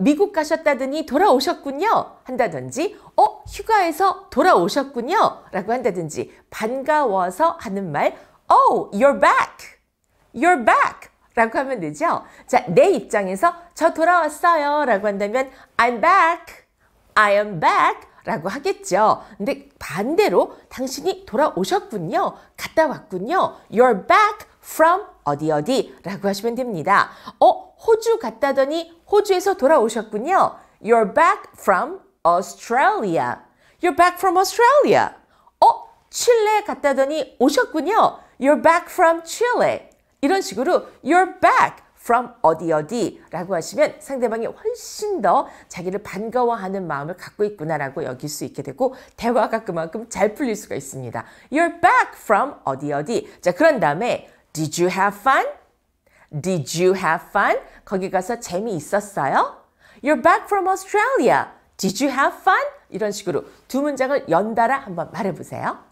미국 가셨다더니 돌아오셨군요. 한다든지, 어, 휴가에서 돌아오셨군요. 라고 한다든지, 반가워서 하는 말, oh, you're back. you're back. 라고 하면 되죠. 자, 내 입장에서 저 돌아왔어요. 라고 한다면, I'm back. I am back. 라고 하겠죠. 근데 반대로 당신이 돌아오셨군요. 갔다 왔군요. You're back from 어디 어디라고 하시면 됩니다. 어? 호주 갔다더니 호주에서 돌아오셨군요. You're back from Australia. You're back from Australia. 어? 칠레 갔다더니 오셨군요. You're back from Chile. 이런 식으로 You're back from 어디 어디라고 하시면 상대방이 훨씬 더 자기를 반가워하는 마음을 갖고 있구나라고 여길 수 있게 되고 대화가 그만큼 잘 풀릴 수가 있습니다. You're back from 어디 어디. 자 그런 다음에 Did you have fun? Did you have fun? 거기 가서 재미있었어요? You're back from Australia. Did you have fun? 이런 식으로 두 문장을 연달아 한번 말해보세요.